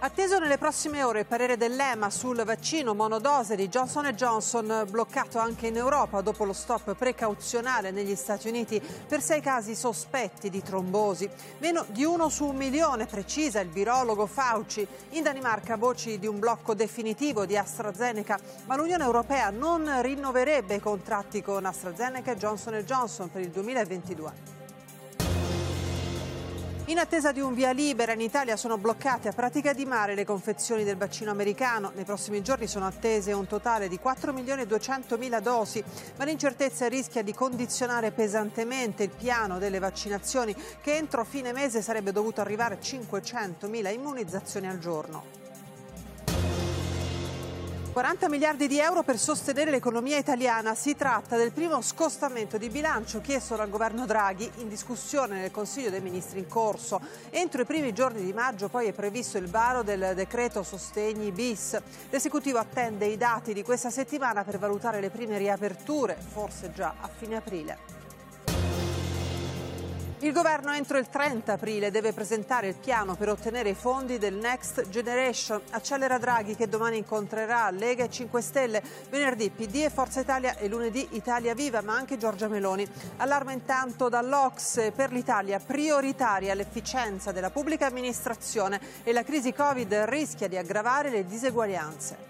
Atteso nelle prossime ore il parere dell'EMA sul vaccino monodose di Johnson Johnson, bloccato anche in Europa dopo lo stop precauzionale negli Stati Uniti per sei casi sospetti di trombosi. Meno di uno su un milione, precisa il virologo Fauci. In Danimarca voci di un blocco definitivo di AstraZeneca, ma l'Unione Europea non rinnoverebbe i contratti con AstraZeneca e Johnson Johnson per il 2022. In attesa di un via libera in Italia sono bloccate a pratica di mare le confezioni del vaccino americano. Nei prossimi giorni sono attese un totale di 4 milioni e 200 mila dosi, ma l'incertezza rischia di condizionare pesantemente il piano delle vaccinazioni che entro fine mese sarebbe dovuto arrivare a 500 mila immunizzazioni al giorno. 40 miliardi di euro per sostenere l'economia italiana. Si tratta del primo scostamento di bilancio chiesto dal governo Draghi in discussione nel Consiglio dei Ministri in corso. Entro i primi giorni di maggio poi è previsto il varo del decreto sostegni bis. L'esecutivo attende i dati di questa settimana per valutare le prime riaperture, forse già a fine aprile. Il governo entro il 30 aprile deve presentare il piano per ottenere i fondi del Next Generation. Accelera Draghi che domani incontrerà Lega e 5 Stelle, venerdì PD e Forza Italia e lunedì Italia Viva, ma anche Giorgia Meloni. Allarma intanto dall'Ox per l'Italia prioritaria l'efficienza della pubblica amministrazione e la crisi Covid rischia di aggravare le diseguaglianze.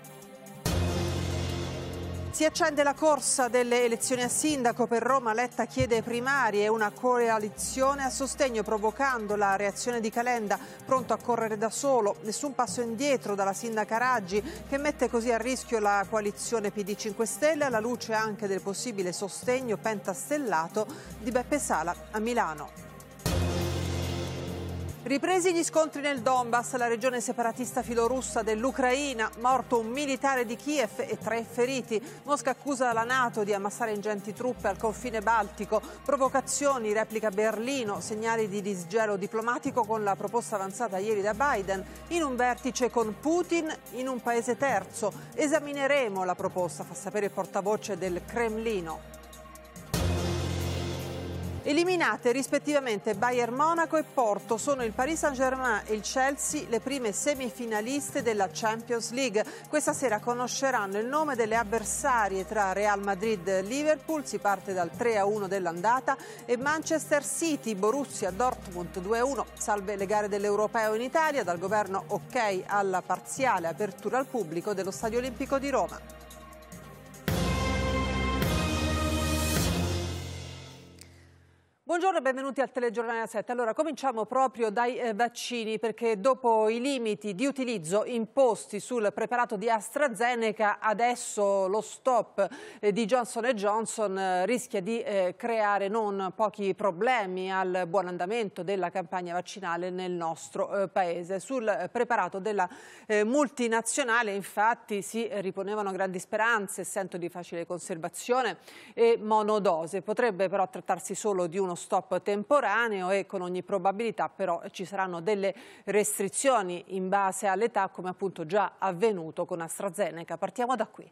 Si accende la corsa delle elezioni a sindaco per Roma, Letta chiede primarie e una coalizione a sostegno provocando la reazione di Calenda, pronto a correre da solo, nessun passo indietro dalla sindaca Raggi che mette così a rischio la coalizione PD 5 Stelle alla luce anche del possibile sostegno pentastellato di Beppe Sala a Milano. Ripresi gli scontri nel Donbass, la regione separatista filorussa dell'Ucraina, morto un militare di Kiev e tre feriti. Mosca accusa la Nato di ammassare ingenti truppe al confine baltico. Provocazioni, replica Berlino, segnali di disgelo diplomatico con la proposta avanzata ieri da Biden. In un vertice con Putin in un paese terzo. Esamineremo la proposta, fa sapere il portavoce del Cremlino. Eliminate rispettivamente Bayern Monaco e Porto, sono il Paris Saint-Germain e il Chelsea le prime semifinaliste della Champions League. Questa sera conosceranno il nome delle avversarie tra Real Madrid e Liverpool, si parte dal 3-1 dell'andata, e Manchester City, Borussia, Dortmund 2-1, salve le gare dell'Europeo in Italia, dal governo ok alla parziale apertura al pubblico dello Stadio Olimpico di Roma. Buongiorno e benvenuti al telegiornale 7. Allora, cominciamo proprio dai eh, vaccini perché dopo i limiti di utilizzo imposti sul preparato di AstraZeneca, adesso lo stop eh, di Johnson Johnson eh, rischia di eh, creare non pochi problemi al buon andamento della campagna vaccinale nel nostro eh, paese. Sul preparato della eh, multinazionale, infatti, si riponevano grandi speranze, essendo di facile conservazione e monodose. Potrebbe però trattarsi solo di uno stop temporaneo e con ogni probabilità però ci saranno delle restrizioni in base all'età come appunto già avvenuto con AstraZeneca. Partiamo da qui.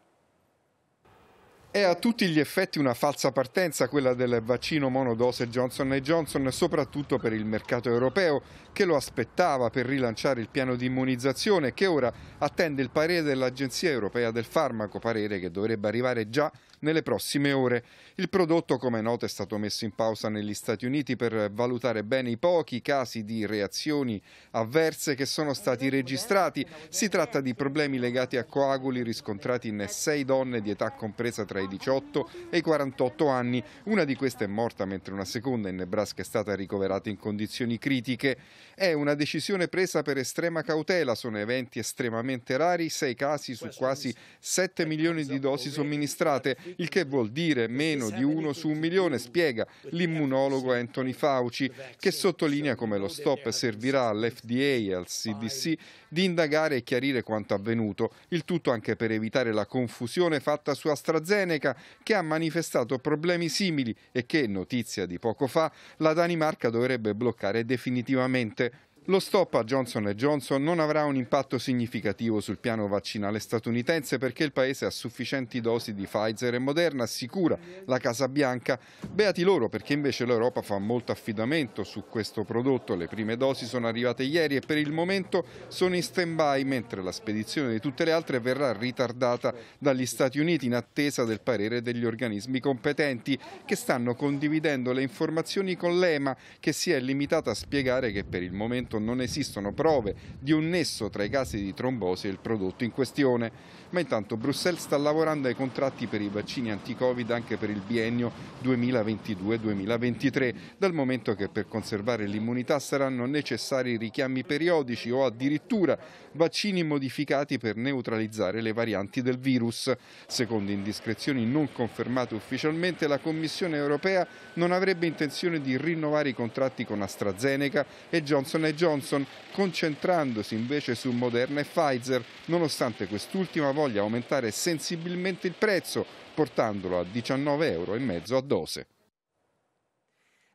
È a tutti gli effetti una falsa partenza quella del vaccino monodose Johnson Johnson, soprattutto per il mercato europeo, che lo aspettava per rilanciare il piano di immunizzazione che ora attende il parere dell'Agenzia europea del farmaco, parere che dovrebbe arrivare già nelle prossime ore. Il prodotto, come noto, è stato messo in pausa negli Stati Uniti per valutare bene i pochi casi di reazioni avverse che sono stati registrati. Si tratta di problemi legati a coaguli riscontrati in sei donne di età compresa tra i 18 e i 48 anni. Una di queste è morta mentre una seconda in Nebraska è stata ricoverata in condizioni critiche. È una decisione presa per estrema cautela, sono eventi estremamente rari, sei casi su quasi 7 milioni di dosi somministrate il che vuol dire meno di uno su un milione, spiega l'immunologo Anthony Fauci, che sottolinea come lo stop servirà all'FDA e al CDC di indagare e chiarire quanto avvenuto, il tutto anche per evitare la confusione fatta su AstraZeneca, che ha manifestato problemi simili e che, notizia di poco fa, la Danimarca dovrebbe bloccare definitivamente. Lo stop a Johnson Johnson non avrà un impatto significativo sul piano vaccinale statunitense perché il paese ha sufficienti dosi di Pfizer e Moderna, assicura la Casa Bianca. Beati loro perché invece l'Europa fa molto affidamento su questo prodotto. Le prime dosi sono arrivate ieri e per il momento sono in stand-by mentre la spedizione di tutte le altre verrà ritardata dagli Stati Uniti in attesa del parere degli organismi competenti che stanno condividendo le informazioni con l'EMA che si è limitata a spiegare che per il momento non esistono prove di un nesso tra i casi di trombosi e il prodotto in questione ma intanto Bruxelles sta lavorando ai contratti per i vaccini anti-Covid anche per il biennio 2022-2023, dal momento che per conservare l'immunità saranno necessari richiami periodici o addirittura vaccini modificati per neutralizzare le varianti del virus. Secondo indiscrezioni non confermate ufficialmente, la Commissione europea non avrebbe intenzione di rinnovare i contratti con AstraZeneca e Johnson Johnson, concentrandosi invece su Moderna e Pfizer, nonostante quest'ultima voglia aumentare sensibilmente il prezzo, portandolo a 19,5 euro a dose.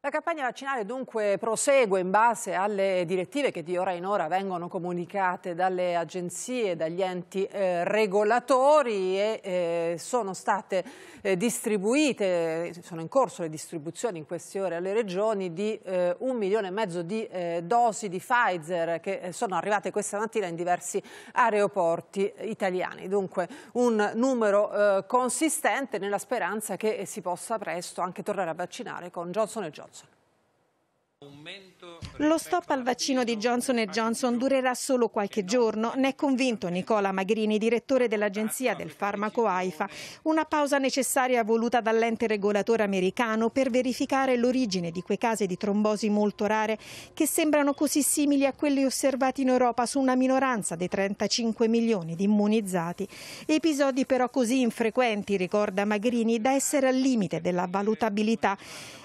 La campagna vaccinale dunque prosegue in base alle direttive che di ora in ora vengono comunicate dalle agenzie, dagli enti eh, regolatori e eh, sono state eh, distribuite, sono in corso le distribuzioni in queste ore alle regioni di eh, un milione e mezzo di eh, dosi di Pfizer che eh, sono arrivate questa mattina in diversi aeroporti italiani. Dunque un numero consistente nella speranza che si possa presto anche tornare a vaccinare con Johnson Johnson. Lo stop al vaccino di Johnson Johnson durerà solo qualche giorno, ne è convinto Nicola Magrini, direttore dell'agenzia del farmaco AIFA. Una pausa necessaria voluta dall'ente regolatore americano per verificare l'origine di quei casi di trombosi molto rare che sembrano così simili a quelli osservati in Europa su una minoranza dei 35 milioni di immunizzati. Episodi però così infrequenti, ricorda Magrini, da essere al limite della valutabilità.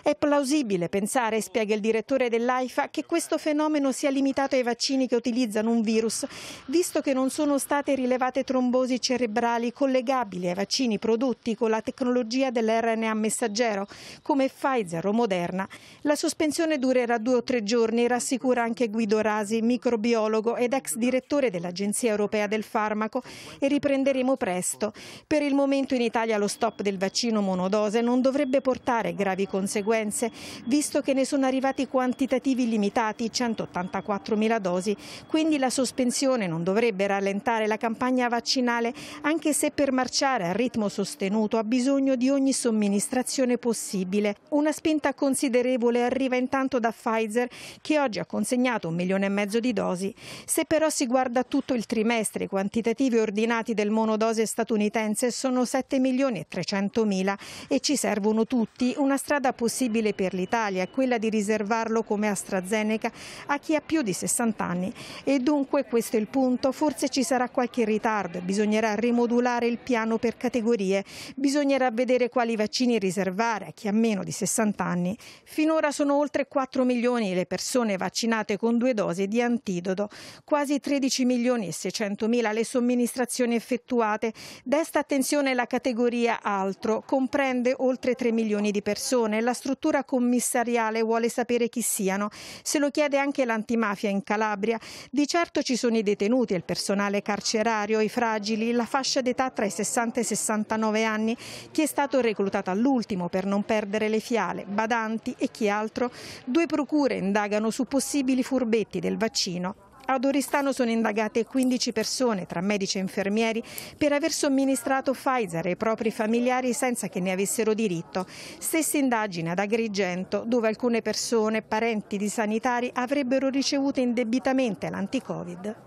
È plausibile pensare, spiega il direttore, direttore dell'AIFA, che questo fenomeno sia limitato ai vaccini che utilizzano un virus, visto che non sono state rilevate trombosi cerebrali collegabili ai vaccini prodotti con la tecnologia dell'RNA messaggero, come Pfizer o Moderna. La sospensione durerà due o tre giorni, rassicura anche Guido Rasi, microbiologo ed ex direttore dell'Agenzia Europea del Farmaco, e riprenderemo presto. Per il momento in Italia lo stop del vaccino monodose non dovrebbe portare gravi conseguenze, visto che ne sono arrivati 4 quantitativi limitati, 184 mila dosi, quindi la sospensione non dovrebbe rallentare la campagna vaccinale, anche se per marciare a ritmo sostenuto ha bisogno di ogni somministrazione possibile. Una spinta considerevole arriva intanto da Pfizer, che oggi ha consegnato un milione e mezzo di dosi. Se però si guarda tutto il trimestre, i quantitativi ordinati del monodose statunitense sono 7 milioni e 300 mila e ci servono tutti. Una strada possibile per l'Italia è quella di riservare farlo come AstraZeneca a chi ha più di 60 anni. E dunque questo è il punto, forse ci sarà qualche ritardo bisognerà rimodulare il piano per categorie, bisognerà vedere quali vaccini riservare a chi ha meno di 60 anni. Finora sono oltre 4 milioni le persone vaccinate con due dosi di antidoto, quasi 13 milioni e 600 mila le somministrazioni effettuate. Desta attenzione la categoria altro, comprende oltre 3 milioni di persone. La struttura commissariale vuole sapere sapere chi siano. Se lo chiede anche l'antimafia in Calabria. Di certo ci sono i detenuti, il personale carcerario, i fragili, la fascia d'età tra i 60 e i 69 anni, chi è stato reclutato all'ultimo per non perdere le fiale, badanti e chi altro. Due procure indagano su possibili furbetti del vaccino ad Oristano sono indagate 15 persone, tra medici e infermieri, per aver somministrato Pfizer ai propri familiari senza che ne avessero diritto. Stessa indagine ad Agrigento, dove alcune persone, parenti di sanitari, avrebbero ricevuto indebitamente l'anticovid.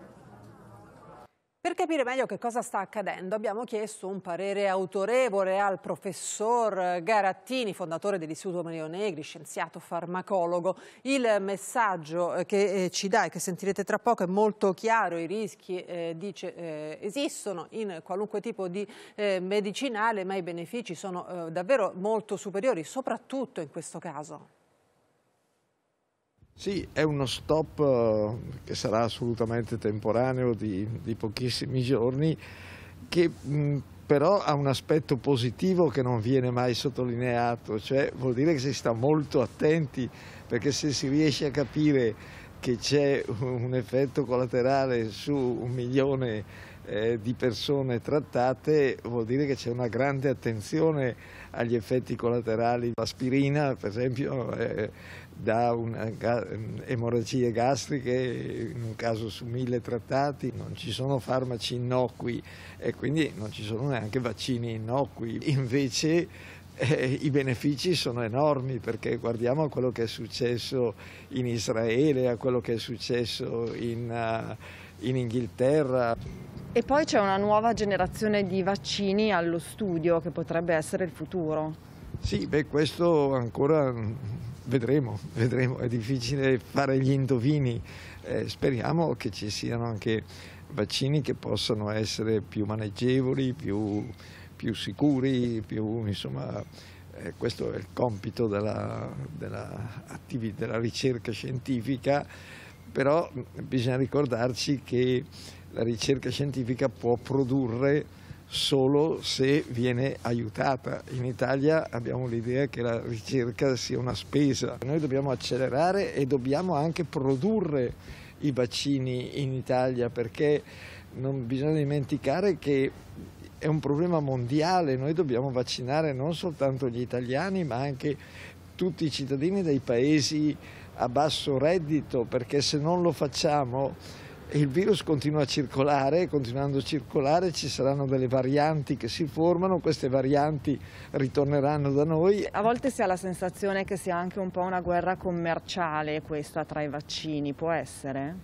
Per capire meglio che cosa sta accadendo abbiamo chiesto un parere autorevole al professor Garattini, fondatore dell'Istituto Mario Negri, scienziato farmacologo. Il messaggio eh, che eh, ci dà e che sentirete tra poco è molto chiaro, i rischi eh, dice, eh, esistono in qualunque tipo di eh, medicinale, ma i benefici sono eh, davvero molto superiori, soprattutto in questo caso. Sì, è uno stop eh, che sarà assolutamente temporaneo di, di pochissimi giorni, che mh, mm, però ha un aspetto positivo che non viene mai sottolineato, cioè vuol dire che si sta molto attenti perché se si riesce a capire che c'è un effetto collaterale su un milione eh, di persone trattate vuol dire che c'è una grande attenzione agli effetti collaterali. L'aspirina, per esempio, eh, dà una, eh, mm, emorragie gastriche in un caso su mille trattati, non ci sono farmaci innocui e quindi non ci sono neanche vaccini innocui. Invece eh, i benefici sono enormi perché guardiamo a quello che è successo in Israele, a quello che è successo in... Uh, in Inghilterra. E poi c'è una nuova generazione di vaccini allo studio che potrebbe essere il futuro. Sì, beh, questo ancora vedremo, vedremo, è difficile fare gli indovini. Eh, speriamo che ci siano anche vaccini che possano essere più maneggevoli, più, più sicuri, più, insomma, eh, questo è il compito della, della, della ricerca scientifica però bisogna ricordarci che la ricerca scientifica può produrre solo se viene aiutata. In Italia abbiamo l'idea che la ricerca sia una spesa. Noi dobbiamo accelerare e dobbiamo anche produrre i vaccini in Italia perché non bisogna dimenticare che è un problema mondiale, noi dobbiamo vaccinare non soltanto gli italiani ma anche tutti i cittadini dei paesi a basso reddito, perché se non lo facciamo il virus continua a circolare, continuando a circolare ci saranno delle varianti che si formano, queste varianti ritorneranno da noi. A volte si ha la sensazione che sia anche un po' una guerra commerciale questa tra i vaccini, può essere?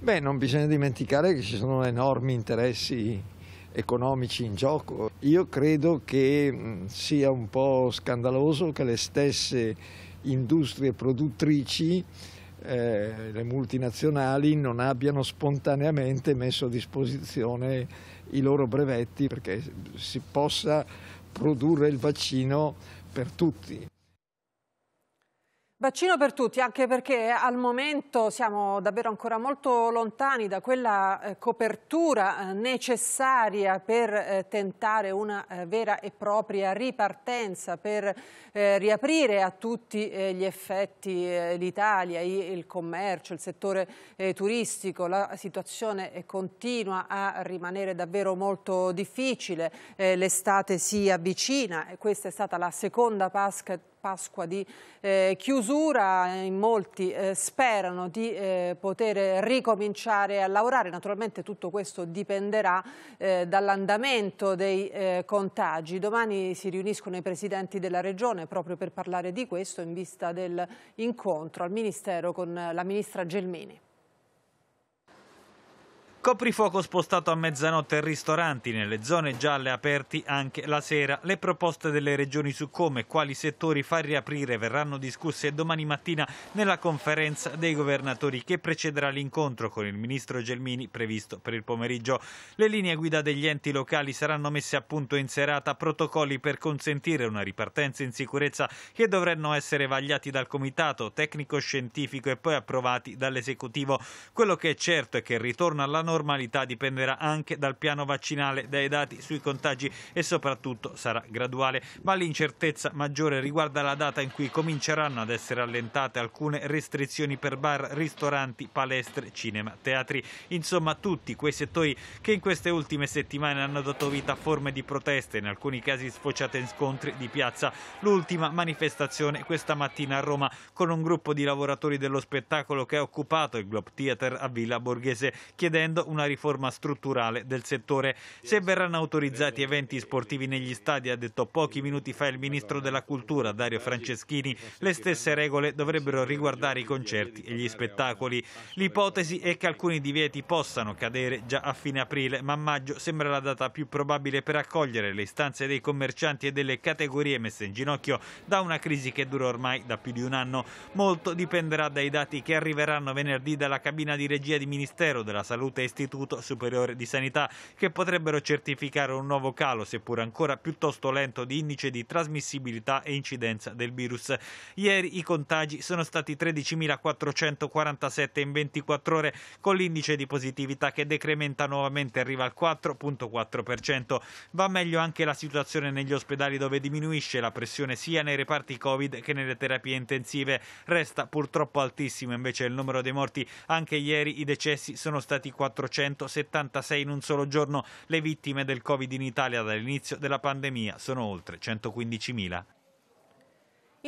Beh, non bisogna dimenticare che ci sono enormi interessi economici in gioco. Io credo che sia un po' scandaloso che le stesse industrie produttrici, eh, le multinazionali, non abbiano spontaneamente messo a disposizione i loro brevetti perché si possa produrre il vaccino per tutti. Vaccino per tutti, anche perché al momento siamo davvero ancora molto lontani da quella eh, copertura eh, necessaria per eh, tentare una vera e propria ripartenza, per riaprire a tutti gli effetti l'Italia, il commercio, il settore turistico. La situazione continua a rimanere davvero molto difficile, l'estate si avvicina e questa è stata la seconda Pasqua Pasqua di eh, chiusura, in molti eh, sperano di eh, poter ricominciare a lavorare, naturalmente tutto questo dipenderà eh, dall'andamento dei eh, contagi. Domani si riuniscono i presidenti della Regione proprio per parlare di questo in vista dell'incontro al Ministero con la Ministra Gelmini. Coprifuoco spostato a mezzanotte e ristoranti nelle zone gialle aperti anche la sera. Le proposte delle regioni su come e quali settori far riaprire verranno discusse domani mattina nella conferenza dei governatori che precederà l'incontro con il ministro Gelmini previsto per il pomeriggio. Le linee guida degli enti locali saranno messe a punto in serata, protocolli per consentire una ripartenza in sicurezza che dovranno essere vagliati dal comitato tecnico-scientifico e poi approvati dall'esecutivo. Quello che è certo è che il ritorno alla norma normalità dipenderà anche dal piano vaccinale, dai dati sui contagi e soprattutto sarà graduale. Ma l'incertezza maggiore riguarda la data in cui cominceranno ad essere allentate alcune restrizioni per bar, ristoranti, palestre, cinema, teatri. Insomma, tutti quei settori che in queste ultime settimane hanno dato vita a forme di proteste, in alcuni casi sfociate in scontri di piazza. L'ultima manifestazione questa mattina a Roma con un gruppo di lavoratori dello spettacolo che ha occupato il Globe Theater a Villa Borghese chiedendo preparando una riforma strutturale del settore. Se verranno autorizzati eventi sportivi negli stadi, ha detto pochi minuti fa il ministro della Cultura Dario Franceschini, le stesse regole dovrebbero riguardare i concerti e gli spettacoli. L'ipotesi è che alcuni divieti possano cadere già a fine aprile, ma maggio sembra la data più probabile per accogliere le istanze dei commercianti e delle categorie messe in ginocchio da una crisi che dura ormai da più di un anno. Molto dipenderà dai dati che arriveranno venerdì dalla cabina di regia di Ministero della Salute e dall'Istituto Superiore di Sanità, che potrebbero certificare un nuovo calo, seppur ancora piuttosto lento, di indice di trasmissibilità e incidenza del virus. Ieri i contagi sono stati 13.447 in 24 ore, con l'indice di positività che decrementa nuovamente, arriva al 4.4%. Va meglio anche la situazione negli ospedali dove diminuisce la pressione sia nei reparti Covid che nelle terapie intensive. Resta purtroppo altissimo invece il numero dei morti. Anche ieri i decessi sono stati 4 476 in un solo giorno. Le vittime del Covid in Italia dall'inizio della pandemia sono oltre 115.000.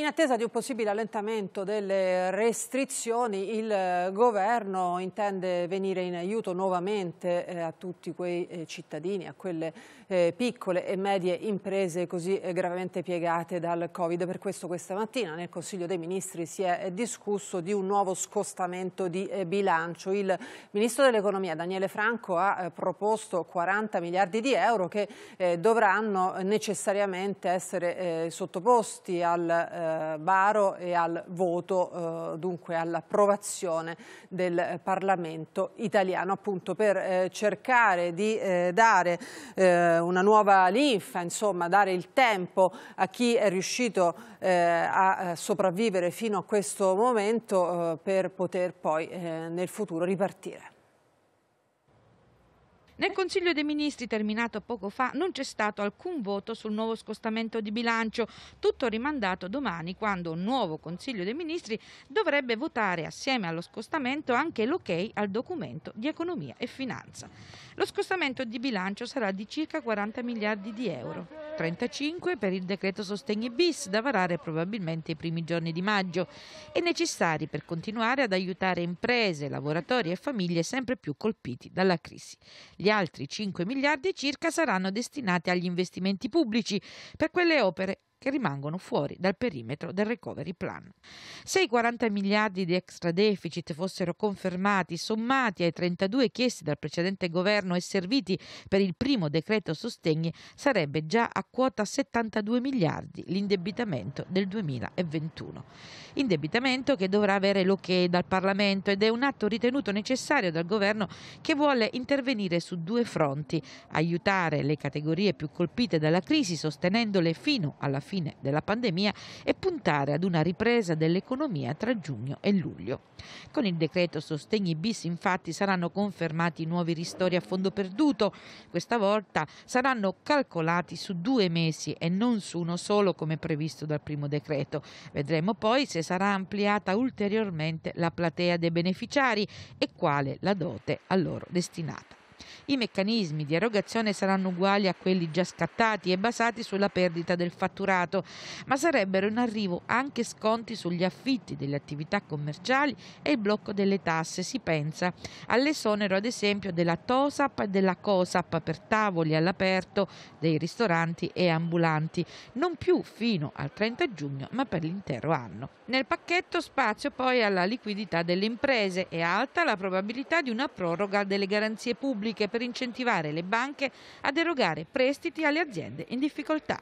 In attesa di un possibile allentamento delle restrizioni, il eh, governo intende venire in aiuto nuovamente eh, a tutti quei eh, cittadini, a quelle piccole e medie imprese così gravemente piegate dal Covid. Per questo questa mattina nel Consiglio dei Ministri si è discusso di un nuovo scostamento di bilancio. Il Ministro dell'Economia Daniele Franco ha proposto 40 miliardi di euro che dovranno necessariamente essere sottoposti al varo e al voto, eh, dunque all'approvazione del Parlamento italiano, appunto per eh, cercare di eh, dare una nuova linfa, insomma dare il tempo a chi è riuscito a sopravvivere fino a questo momento per poter poi nel futuro ripartire. Nel Consiglio dei Ministri terminato poco fa non c'è stato alcun voto sul nuovo scostamento di bilancio, tutto rimandato domani quando un nuovo Consiglio dei Ministri dovrebbe votare assieme allo scostamento anche l'ok al documento di economia e finanza. Lo scostamento di bilancio sarà di circa 40 miliardi di euro, 35 per il decreto sostegni bis da varare probabilmente i primi giorni di maggio e necessari per continuare ad aiutare imprese, lavoratori e famiglie sempre più colpiti dalla crisi. Gli altri 5 miliardi circa saranno destinati agli investimenti pubblici per quelle opere che rimangono fuori dal perimetro del recovery plan. Se i 40 miliardi di extra deficit fossero confermati, sommati ai 32 chiesti dal precedente governo e serviti per il primo decreto sostegni, sarebbe già a quota 72 miliardi l'indebitamento del 2021. Indebitamento che dovrà avere l'ok dal Parlamento ed è un atto ritenuto necessario dal governo che vuole intervenire su due fronti, aiutare le categorie più colpite dalla crisi sostenendole fino alla fine fine della pandemia e puntare ad una ripresa dell'economia tra giugno e luglio. Con il decreto Sostegni bis infatti saranno confermati nuovi ristori a fondo perduto, questa volta saranno calcolati su due mesi e non su uno solo come previsto dal primo decreto. Vedremo poi se sarà ampliata ulteriormente la platea dei beneficiari e quale la dote a loro destinata. I meccanismi di erogazione saranno uguali a quelli già scattati e basati sulla perdita del fatturato, ma sarebbero in arrivo anche sconti sugli affitti delle attività commerciali e il blocco delle tasse. Si pensa all'esonero ad esempio della TOSAP e della COSAP per tavoli all'aperto dei ristoranti e ambulanti, non più fino al 30 giugno ma per l'intero anno. Nel pacchetto spazio poi alla liquidità delle imprese e alta la probabilità di una proroga delle garanzie pubbliche pubbliche per incentivare le banche ad erogare prestiti alle aziende in difficoltà.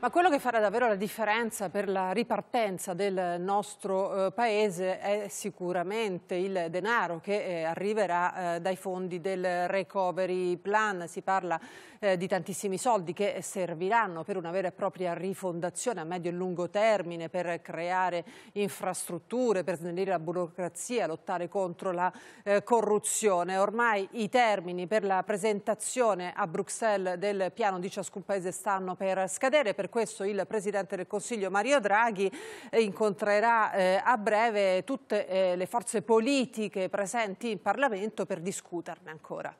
Ma quello che farà davvero la differenza per la ripartenza del nostro eh, Paese è sicuramente il denaro che eh, arriverà eh, dai fondi del Recovery Plan. Si parla eh, di tantissimi soldi che serviranno per una vera e propria rifondazione a medio e lungo termine, per creare infrastrutture, per snellire la burocrazia, lottare contro la eh, corruzione. Ormai i termini per la presentazione a Bruxelles del piano di ciascun Paese stanno per scadere. Per per questo il Presidente del Consiglio Mario Draghi eh, incontrerà eh, a breve tutte eh, le forze politiche presenti in Parlamento per discuterne ancora.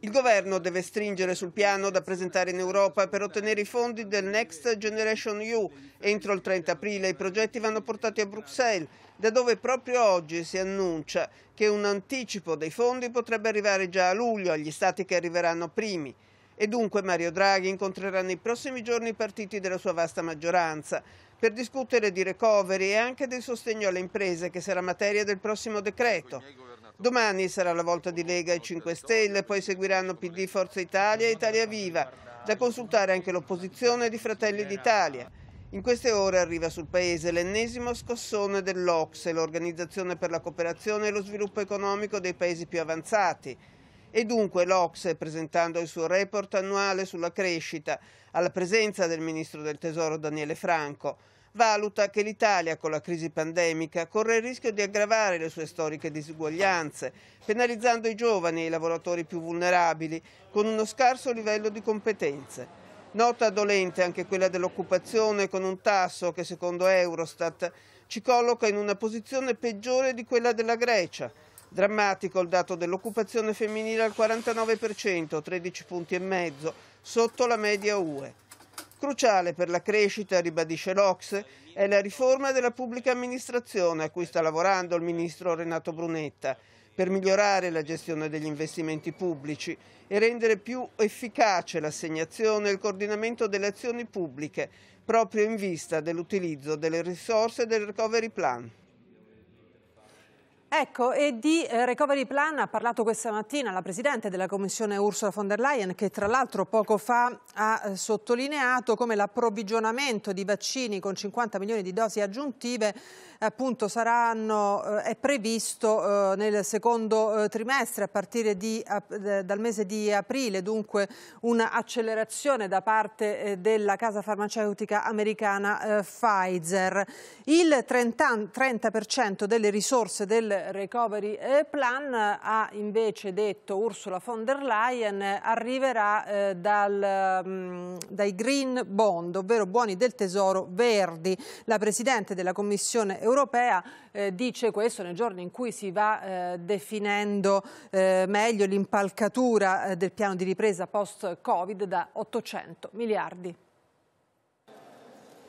Il governo deve stringere sul piano da presentare in Europa per ottenere i fondi del Next Generation EU. Entro il 30 aprile i progetti vanno portati a Bruxelles, da dove proprio oggi si annuncia che un anticipo dei fondi potrebbe arrivare già a luglio agli stati che arriveranno primi. E dunque Mario Draghi incontrerà nei prossimi giorni i partiti della sua vasta maggioranza per discutere di recovery e anche del sostegno alle imprese che sarà materia del prossimo decreto. Domani sarà la volta di Lega e 5 Stelle, poi seguiranno PD, Forza Italia e Italia Viva, da consultare anche l'opposizione di Fratelli d'Italia. In queste ore arriva sul Paese l'ennesimo scossone dell'Ocse, l'Organizzazione per la Cooperazione e lo Sviluppo Economico dei Paesi più avanzati, e dunque l'Ocse, presentando il suo report annuale sulla crescita, alla presenza del ministro del Tesoro Daniele Franco, valuta che l'Italia con la crisi pandemica corre il rischio di aggravare le sue storiche disuguaglianze, penalizzando i giovani e i lavoratori più vulnerabili con uno scarso livello di competenze. Nota dolente anche quella dell'occupazione con un tasso che secondo Eurostat ci colloca in una posizione peggiore di quella della Grecia, Drammatico il dato dell'occupazione femminile al 49%, 13 punti e mezzo, sotto la media UE. Cruciale per la crescita, ribadisce l'Ox, è la riforma della pubblica amministrazione a cui sta lavorando il ministro Renato Brunetta per migliorare la gestione degli investimenti pubblici e rendere più efficace l'assegnazione e il coordinamento delle azioni pubbliche proprio in vista dell'utilizzo delle risorse del Recovery Plan. Ecco, e di eh, Recovery Plan ha parlato questa mattina la Presidente della Commissione Ursula von der Leyen che tra l'altro poco fa ha eh, sottolineato come l'approvvigionamento di vaccini con 50 milioni di dosi aggiuntive appunto saranno, eh, è previsto nel secondo trimestre a partire di, dal mese di aprile, dunque un'accelerazione da parte della casa farmaceutica americana Pfizer. Il 30% delle risorse del Recovery Plan ha invece detto Ursula von der Leyen arriverà eh, dal, mm, dai green bond, ovvero buoni del tesoro verdi. La Presidente della Commissione europea eh, dice questo nei giorni in cui si va eh, definendo meglio l'impalcatura del piano di ripresa post-Covid da 800 miliardi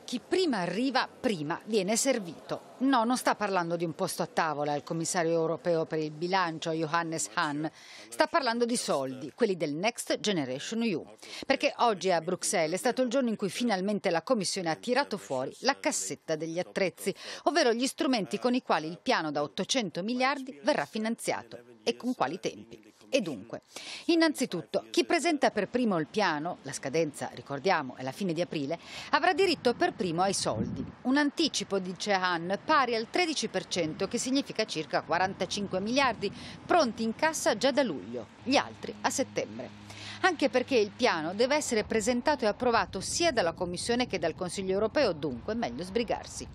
chi prima arriva, prima viene servito. No, non sta parlando di un posto a tavola il commissario europeo per il bilancio Johannes Hahn, sta parlando di soldi, quelli del Next Generation EU. Perché oggi a Bruxelles è stato il giorno in cui finalmente la Commissione ha tirato fuori la cassetta degli attrezzi, ovvero gli strumenti con i quali il piano da 800 miliardi verrà finanziato e con quali tempi. E dunque, innanzitutto, chi presenta per primo il piano, la scadenza, ricordiamo, è la fine di aprile, avrà diritto per primo ai soldi. Un anticipo, dice Han, pari al 13%, che significa circa 45 miliardi, pronti in cassa già da luglio, gli altri a settembre anche perché il piano deve essere presentato e approvato sia dalla Commissione che dal Consiglio europeo, dunque è meglio sbrigarsi.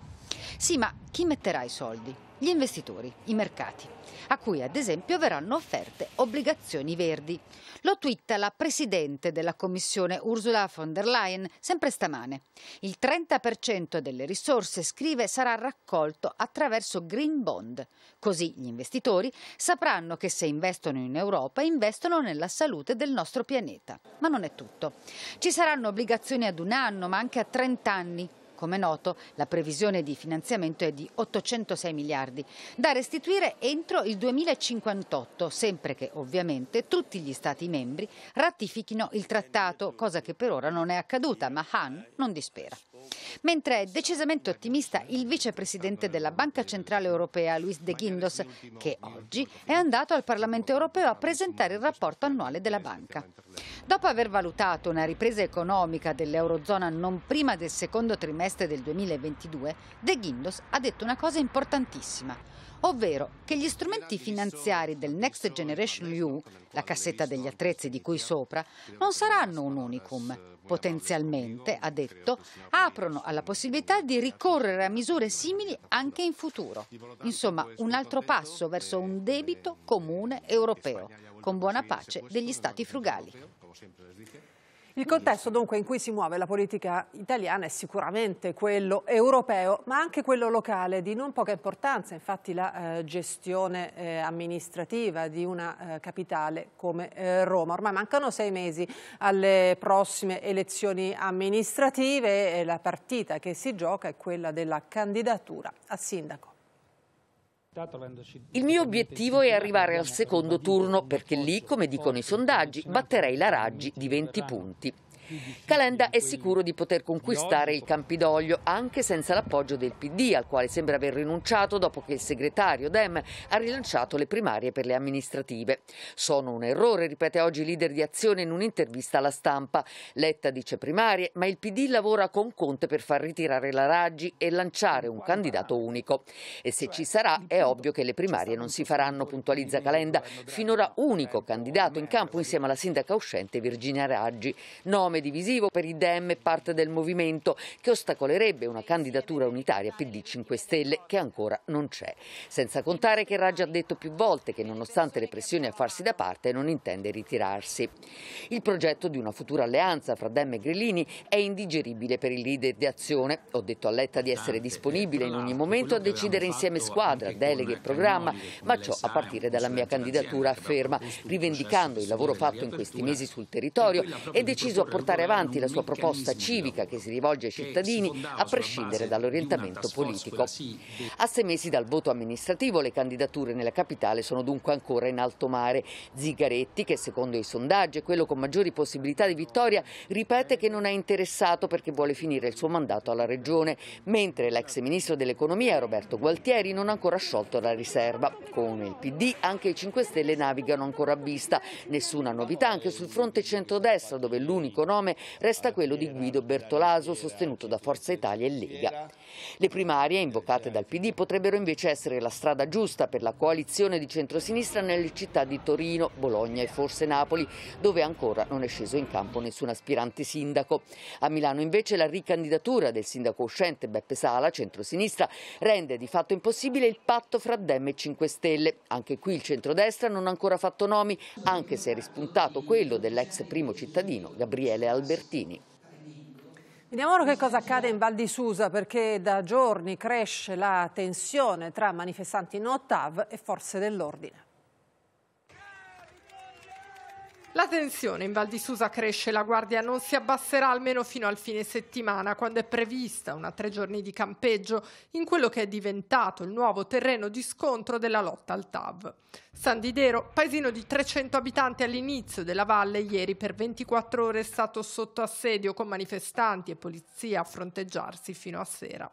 Sì, ma chi metterà i soldi? gli investitori, i mercati, a cui ad esempio verranno offerte obbligazioni verdi. Lo twitta la presidente della Commissione Ursula von der Leyen sempre stamane. Il 30% delle risorse, scrive, sarà raccolto attraverso green bond. Così gli investitori sapranno che se investono in Europa investono nella salute del nostro pianeta. Ma non è tutto. Ci saranno obbligazioni ad un anno, ma anche a 30 anni come noto la previsione di finanziamento è di 806 miliardi da restituire entro il 2058, sempre che ovviamente tutti gli Stati membri ratifichino il trattato, cosa che per ora non è accaduta, ma Han non dispera. Mentre è decisamente ottimista il vicepresidente della Banca Centrale Europea, Luis De Guindos, che oggi è andato al Parlamento Europeo a presentare il rapporto annuale della banca. Dopo aver valutato una ripresa economica dell'Eurozona non prima del secondo trimestre del 2022, De Guindos ha detto una cosa importantissima ovvero che gli strumenti finanziari del Next Generation EU, la cassetta degli attrezzi di cui sopra, non saranno un unicum. Potenzialmente, ha detto, aprono alla possibilità di ricorrere a misure simili anche in futuro. Insomma, un altro passo verso un debito comune europeo, con buona pace degli stati frugali. Il contesto dunque in cui si muove la politica italiana è sicuramente quello europeo, ma anche quello locale, di non poca importanza, infatti la eh, gestione eh, amministrativa di una eh, capitale come eh, Roma. Ormai mancano sei mesi alle prossime elezioni amministrative e la partita che si gioca è quella della candidatura a sindaco. Il mio obiettivo è arrivare al secondo turno perché lì, come dicono i sondaggi, batterei la Raggi di 20 punti. Calenda è sicuro di poter conquistare il Campidoglio anche senza l'appoggio del PD, al quale sembra aver rinunciato dopo che il segretario Dem ha rilanciato le primarie per le amministrative. Sono un errore, ripete oggi il leader di azione in un'intervista alla stampa. Letta dice primarie, ma il PD lavora con Conte per far ritirare la Raggi e lanciare un candidato unico. E se ci sarà, è ovvio che le primarie non si faranno, puntualizza Calenda, finora unico candidato in campo insieme alla sindaca uscente Virginia Raggi. Nome divisivo per i DEM e parte del movimento che ostacolerebbe una candidatura unitaria PD 5 Stelle che ancora non c'è. Senza contare che Raggi ha detto più volte che nonostante le pressioni a farsi da parte non intende ritirarsi. Il progetto di una futura alleanza fra Dem e Grillini è indigeribile per il leader di azione. Ho detto a Letta di essere disponibile in ogni momento a decidere insieme squadra, deleghe e programma, ma ciò a partire dalla mia candidatura afferma, rivendicando il lavoro fatto in questi mesi sul territorio e deciso a portare portare avanti la sua proposta civica che si rivolge ai cittadini a prescindere dall'orientamento politico. A sei mesi dal voto amministrativo le candidature nella capitale sono dunque ancora in alto mare. Zigaretti, che secondo i sondaggi è quello con maggiori possibilità di vittoria, ripete che non è interessato perché vuole finire il suo mandato alla Regione, mentre l'ex ministro dell'Economia Roberto Gualtieri non ha ancora sciolto la riserva. Con il PD anche i 5 Stelle navigano ancora a vista. Nessuna novità anche sul fronte centrodestra dove l'unico nome nome resta quello di Guido Bertolaso, sostenuto da Forza Italia e Lega. Le primarie, invocate dal PD, potrebbero invece essere la strada giusta per la coalizione di centrosinistra nelle città di Torino, Bologna e forse Napoli, dove ancora non è sceso in campo nessun aspirante sindaco. A Milano invece la ricandidatura del sindaco uscente Beppe Sala, centrosinistra, rende di fatto impossibile il patto fra Dem e 5 Stelle. Anche qui il centrodestra non ha ancora fatto nomi, anche se è rispuntato quello dell'ex primo cittadino Gabriele Gabriele Albertini. Vediamo ora che cosa accade in Val di Susa perché da giorni cresce la tensione tra manifestanti no TAV e forze dell'ordine. La tensione in Val di Susa cresce, la guardia non si abbasserà almeno fino al fine settimana, quando è prevista una tre giorni di campeggio in quello che è diventato il nuovo terreno di scontro della lotta al TAV. San Didero, paesino di 300 abitanti all'inizio della valle, ieri per 24 ore è stato sotto assedio con manifestanti e polizia a fronteggiarsi fino a sera.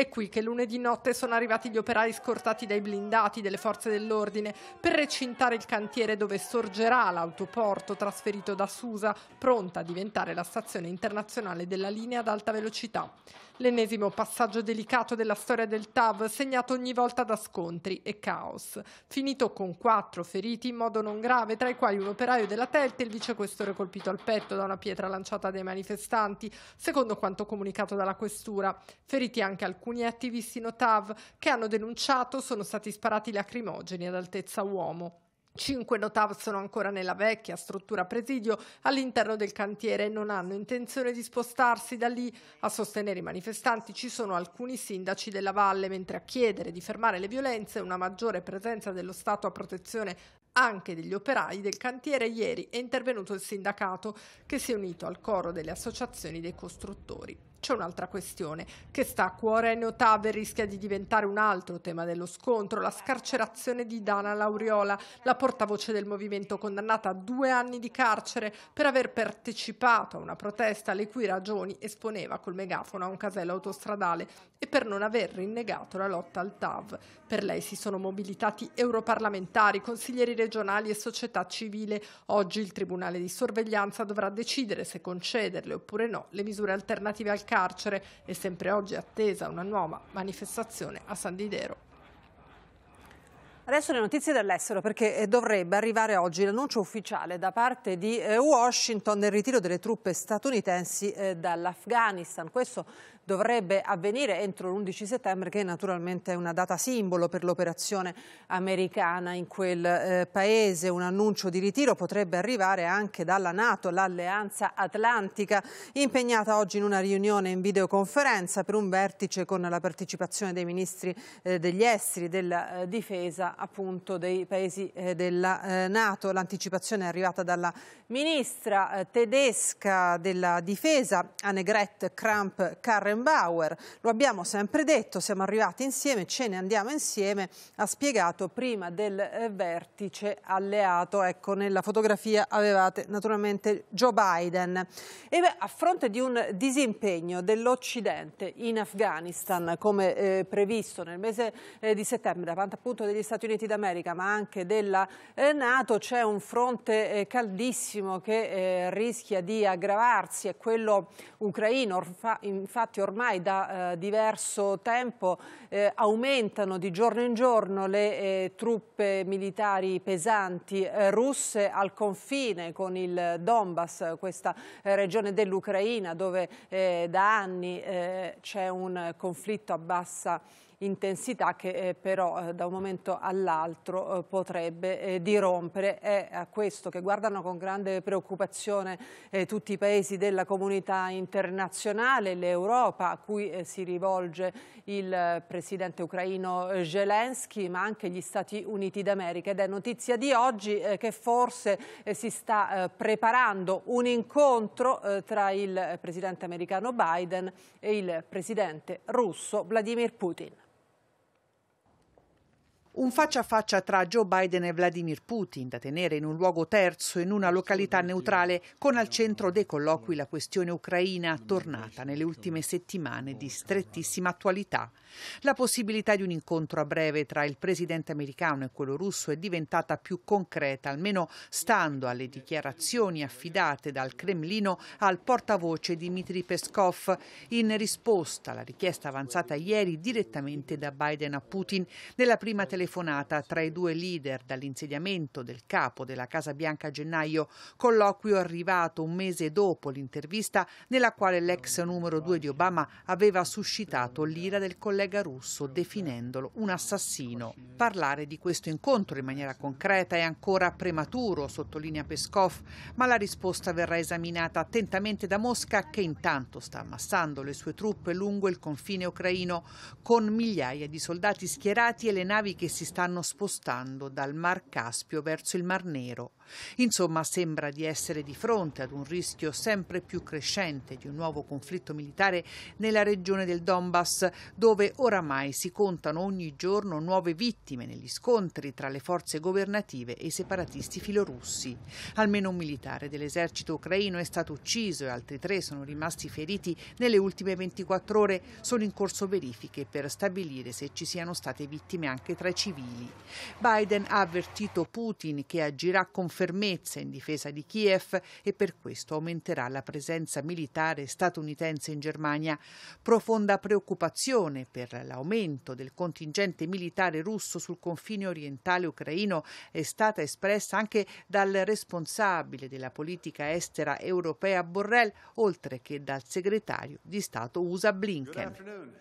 È qui che lunedì notte sono arrivati gli operai scortati dai blindati delle forze dell'ordine per recintare il cantiere dove sorgerà l'autoporto trasferito da Susa, pronta a diventare la stazione internazionale della linea ad alta velocità. L'ennesimo passaggio delicato della storia del TAV segnato ogni volta da scontri e caos. Finito con quattro feriti in modo non grave, tra i quali un operaio della Telt e il vicequestore colpito al petto da una pietra lanciata dai manifestanti, secondo quanto comunicato dalla questura. Feriti anche alcuni attivisti no TAV che hanno denunciato sono stati sparati lacrimogeni ad altezza uomo. Cinque notav sono ancora nella vecchia struttura presidio all'interno del cantiere e non hanno intenzione di spostarsi da lì. A sostenere i manifestanti ci sono alcuni sindaci della valle, mentre a chiedere di fermare le violenze una maggiore presenza dello Stato a protezione anche degli operai del cantiere, ieri è intervenuto il sindacato che si è unito al coro delle associazioni dei costruttori. C'è un'altra questione che sta a cuore ai Ennio e rischia di diventare un altro tema dello scontro, la scarcerazione di Dana Lauriola, la portavoce del movimento condannata a due anni di carcere per aver partecipato a una protesta le cui ragioni esponeva col megafono a un casello autostradale e per non aver rinnegato la lotta al TAV. Per lei si sono mobilitati europarlamentari, consiglieri regionali e società civile. Oggi il Tribunale di sorveglianza dovrà decidere se concederle oppure no le misure alternative al carcere e sempre oggi è attesa una nuova manifestazione a San Didero. Adesso le notizie dall'estero perché eh, dovrebbe arrivare oggi l'annuncio ufficiale da parte di eh, Washington del ritiro delle truppe statunitensi eh, dall'Afghanistan. Questo dovrebbe avvenire entro l'11 settembre che naturalmente è una data simbolo per l'operazione americana in quel eh, paese. Un annuncio di ritiro potrebbe arrivare anche dalla Nato, l'alleanza atlantica impegnata oggi in una riunione in videoconferenza per un vertice con la partecipazione dei ministri eh, degli esteri, della eh, difesa appunto dei paesi eh, della eh, Nato. L'anticipazione è arrivata dalla ministra eh, tedesca della difesa Annegret Kramp-Karrenbauer Beckenbauer. Lo abbiamo sempre detto, siamo arrivati insieme, ce ne andiamo insieme, ha spiegato prima del eh, vertice alleato. Ecco, nella fotografia avevate naturalmente Joe Biden. E beh, a fronte di un disimpegno dell'Occidente in Afghanistan, come eh, previsto nel mese eh, di settembre da parte appunto degli Stati Uniti d'America, ma anche della eh, Nato, c'è un fronte eh, caldissimo che eh, rischia di aggravarsi, è quello ucraino. Orfa, infatti ormai ormai da eh, diverso tempo eh, aumentano di giorno in giorno le eh, truppe militari pesanti eh, russe al confine con il Donbass, questa eh, regione dell'Ucraina dove eh, da anni c'è un conflitto a bassa intensità che eh, però eh, da un momento all'altro eh, potrebbe dirompere. È a questo che guardano con grande preoccupazione tutti i paesi della comunità internazionale, l'Europa a cui si rivolge il presidente ucraino Zelensky, ma anche gli Stati Uniti d'America. Ed è notizia di oggi che forse si sta preparando un incontro tra il presidente americano Biden e il presidente russo Vladimir Putin. Un faccia a faccia tra Joe Biden e Vladimir Putin, da tenere in un luogo terzo, in una località neutrale, con al centro dei colloqui la questione ucraina, tornata nelle ultime settimane di strettissima attualità. La possibilità di un incontro a breve tra il presidente americano e quello russo è diventata più concreta, almeno stando alle dichiarazioni affidate dal Cremlino al portavoce Dmitry Peskov, in risposta alla richiesta avanzata ieri direttamente da Biden a Putin nella prima televisione telefonata tra i due leader dall'insediamento del capo della Casa Bianca a gennaio, colloquio arrivato un mese dopo l'intervista nella quale l'ex numero due di Obama aveva suscitato l'ira del collega russo definendolo un assassino. Parlare di questo incontro in maniera concreta è ancora prematuro, sottolinea Peskov, ma la risposta verrà esaminata attentamente da Mosca che intanto sta ammassando le sue truppe lungo il confine ucraino con migliaia di soldati schierati e le navi che si stanno spostando dal Mar Caspio verso il Mar Nero. Insomma, sembra di essere di fronte ad un rischio sempre più crescente di un nuovo conflitto militare nella regione del Donbass, dove oramai si contano ogni giorno nuove vittime negli scontri tra le forze governative e i separatisti filorussi. Almeno un militare dell'esercito ucraino è stato ucciso e altri tre sono rimasti feriti nelle ultime 24 ore. Sono in corso verifiche per stabilire se ci siano state vittime anche tra i civili. Biden ha avvertito Putin che agirà con fermezza in difesa di Kiev e per questo aumenterà la presenza militare statunitense in Germania. Profonda preoccupazione per l'aumento del contingente militare russo sul confine orientale ucraino è stata espressa anche dal responsabile della politica estera europea Borrell, oltre che dal segretario di Stato USA Blinken.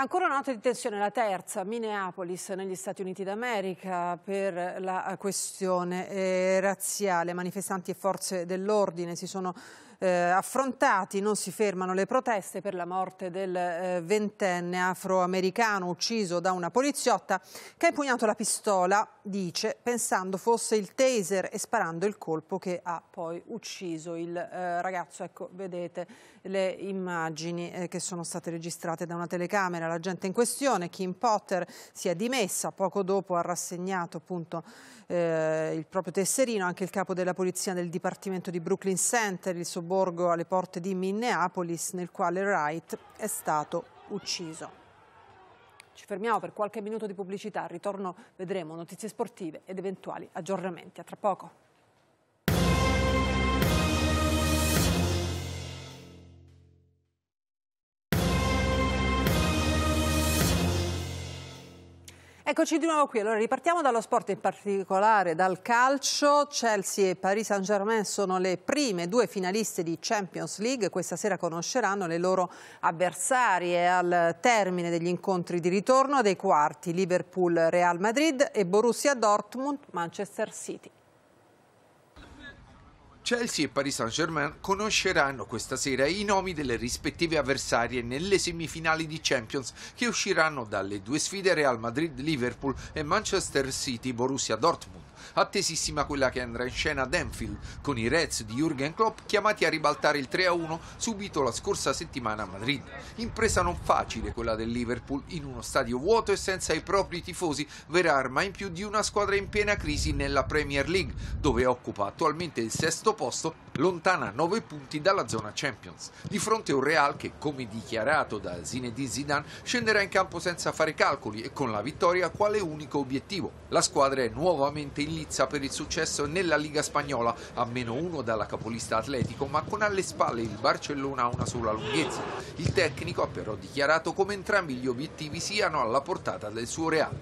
Ancora una nota di tensione, la terza, Minneapolis, negli Stati Uniti d'America, per la questione eh, razziale. Manifestanti e forze dell'ordine si sono eh, affrontati, non si fermano le proteste per la morte del eh, ventenne afroamericano ucciso da una poliziotta che ha impugnato la pistola, dice, pensando fosse il taser e sparando il colpo che ha poi ucciso il eh, ragazzo. Ecco, vedete le immagini eh, che sono state registrate da una telecamera. La gente in questione, Kim Potter, si è dimessa poco dopo, ha rassegnato appunto eh, il proprio tesserino, anche il capo della polizia del Dipartimento di Brooklyn Center, il sobborgo alle porte di Minneapolis nel quale Wright è stato ucciso. Ci fermiamo per qualche minuto di pubblicità, al ritorno vedremo notizie sportive ed eventuali aggiornamenti. A tra poco. Eccoci di nuovo qui, allora ripartiamo dallo sport in particolare, dal calcio, Chelsea e Paris Saint-Germain sono le prime due finaliste di Champions League, questa sera conosceranno le loro avversarie al termine degli incontri di ritorno dei quarti Liverpool-Real Madrid e Borussia Dortmund-Manchester City. Chelsea e Paris Saint-Germain conosceranno questa sera i nomi delle rispettive avversarie nelle semifinali di Champions che usciranno dalle due sfide Real Madrid-Liverpool e Manchester City-Borussia Dortmund attesissima quella che andrà in scena ad Enfield con i Reds di Jürgen Klopp chiamati a ribaltare il 3-1 subito la scorsa settimana a Madrid. Impresa non facile quella del Liverpool in uno stadio vuoto e senza i propri tifosi, vera arma in più di una squadra in piena crisi nella Premier League, dove occupa attualmente il sesto posto, lontana 9 punti dalla zona Champions. Di fronte a un Real che, come dichiarato da Zinedine Zidane, scenderà in campo senza fare calcoli e con la vittoria quale unico obiettivo. La squadra è nuovamente in Milizza per il successo nella Liga Spagnola, a meno uno dalla capolista Atletico, ma con alle spalle il Barcellona a una sola lunghezza. Il tecnico ha però dichiarato come entrambi gli obiettivi siano alla portata del suo Real.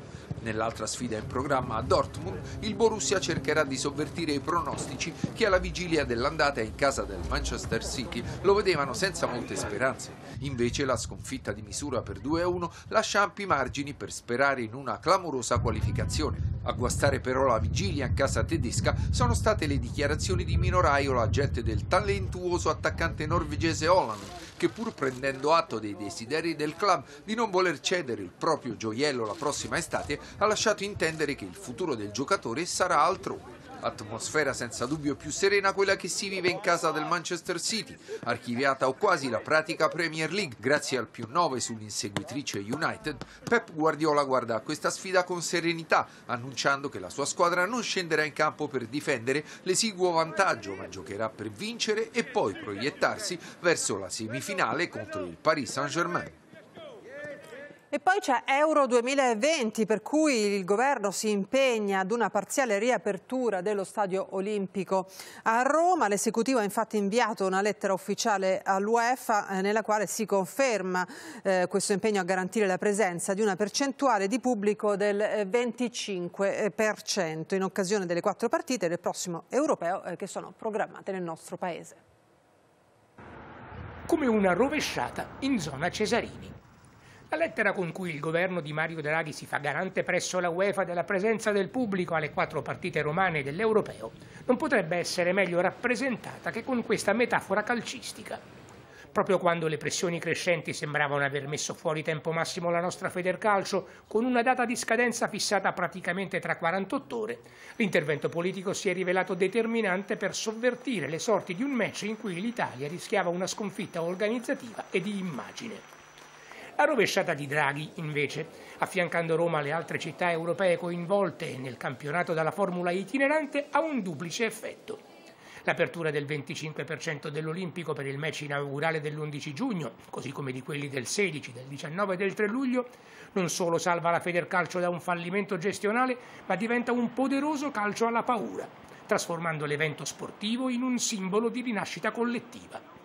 Nell'altra sfida in programma a Dortmund, il Borussia cercherà di sovvertire i pronostici che alla vigilia dell'andata in casa del Manchester City lo vedevano senza molte speranze. Invece la sconfitta di misura per 2-1 lascia ampi margini per sperare in una clamorosa qualificazione. A guastare però la vigilia in casa tedesca sono state le dichiarazioni di Minoraio, l'agente del talentuoso attaccante norvegese Holland, che pur prendendo atto dei desideri del club di non voler cedere il proprio gioiello la prossima estate, ha lasciato intendere che il futuro del giocatore sarà altrove. Atmosfera senza dubbio più serena quella che si vive in casa del Manchester City, archiviata o quasi la pratica Premier League. Grazie al più 9 sull'inseguitrice United, Pep Guardiola guarda questa sfida con serenità, annunciando che la sua squadra non scenderà in campo per difendere l'esiguo vantaggio, ma giocherà per vincere e poi proiettarsi verso la semifinale contro il Paris Saint-Germain. E poi c'è Euro 2020 per cui il governo si impegna ad una parziale riapertura dello stadio olimpico a Roma. L'esecutivo ha infatti inviato una lettera ufficiale all'UEFA eh, nella quale si conferma eh, questo impegno a garantire la presenza di una percentuale di pubblico del 25% eh, eh, in occasione delle quattro partite del prossimo europeo eh, che sono programmate nel nostro paese. Come una rovesciata in zona Cesarini la lettera con cui il governo di Mario Draghi si fa garante presso la UEFA della presenza del pubblico alle quattro partite romane dell'Europeo non potrebbe essere meglio rappresentata che con questa metafora calcistica. Proprio quando le pressioni crescenti sembravano aver messo fuori tempo massimo la nostra Federcalcio, con una data di scadenza fissata praticamente tra 48 ore, l'intervento politico si è rivelato determinante per sovvertire le sorti di un match in cui l'Italia rischiava una sconfitta organizzativa e di immagine. La rovesciata di Draghi invece, affiancando Roma alle altre città europee coinvolte nel campionato dalla formula itinerante ha un duplice effetto. L'apertura del 25% dell'Olimpico per il match inaugurale dell'11 giugno, così come di quelli del 16, del 19 e del 3 luglio, non solo salva la Federcalcio da un fallimento gestionale, ma diventa un poderoso calcio alla paura, trasformando l'evento sportivo in un simbolo di rinascita collettiva.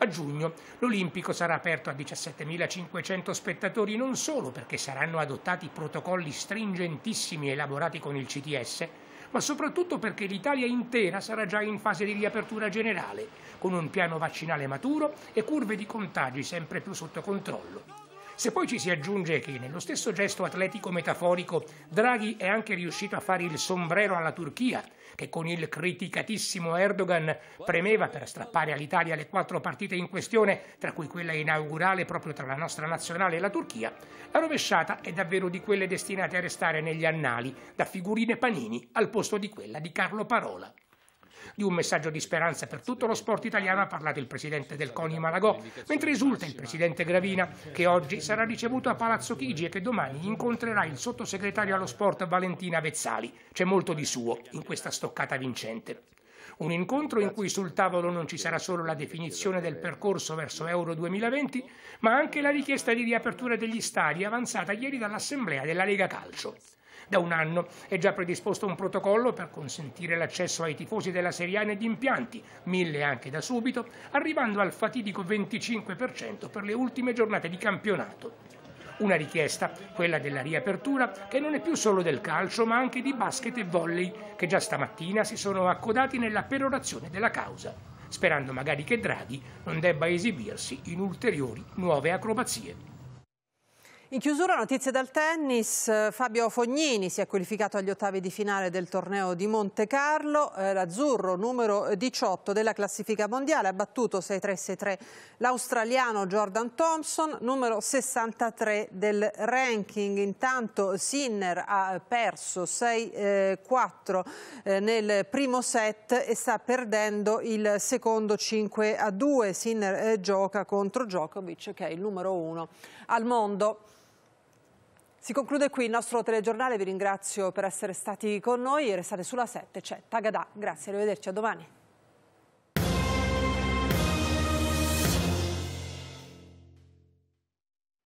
A giugno l'Olimpico sarà aperto a 17.500 spettatori non solo perché saranno adottati protocolli stringentissimi elaborati con il CTS, ma soprattutto perché l'Italia intera sarà già in fase di riapertura generale, con un piano vaccinale maturo e curve di contagi sempre più sotto controllo. Se poi ci si aggiunge che nello stesso gesto atletico metaforico Draghi è anche riuscito a fare il sombrero alla Turchia, che con il criticatissimo Erdogan premeva per strappare all'Italia le quattro partite in questione, tra cui quella inaugurale proprio tra la nostra nazionale e la Turchia, la rovesciata è davvero di quelle destinate a restare negli annali, da figurine panini al posto di quella di Carlo Parola. Di un messaggio di speranza per tutto lo sport italiano ha parlato il presidente del CONI Malagò, mentre esulta il presidente Gravina, che oggi sarà ricevuto a Palazzo Chigi e che domani incontrerà il sottosegretario allo sport Valentina Vezzali. C'è molto di suo in questa stoccata vincente. Un incontro in cui sul tavolo non ci sarà solo la definizione del percorso verso Euro 2020, ma anche la richiesta di riapertura degli stadi avanzata ieri dall'Assemblea della Lega Calcio. Da un anno è già predisposto un protocollo per consentire l'accesso ai tifosi della Serie A negli impianti, mille anche da subito, arrivando al fatidico 25% per le ultime giornate di campionato. Una richiesta, quella della riapertura, che non è più solo del calcio ma anche di basket e volley, che già stamattina si sono accodati nella perorazione della causa, sperando magari che Draghi non debba esibirsi in ulteriori nuove acrobazie. In chiusura notizie dal tennis, Fabio Fognini si è qualificato agli ottavi di finale del torneo di Monte Carlo, eh, l'azzurro numero 18 della classifica mondiale, ha battuto 6-3-6-3 l'australiano Jordan Thompson, numero 63 del ranking, intanto Sinner ha perso 6-4 eh, eh, nel primo set e sta perdendo il secondo 5-2, Sinner gioca contro Djokovic che è il numero 1 al mondo. Si conclude qui il nostro telegiornale, vi ringrazio per essere stati con noi e restate sulla 7, c'è Tagadà. Grazie, arrivederci, a domani.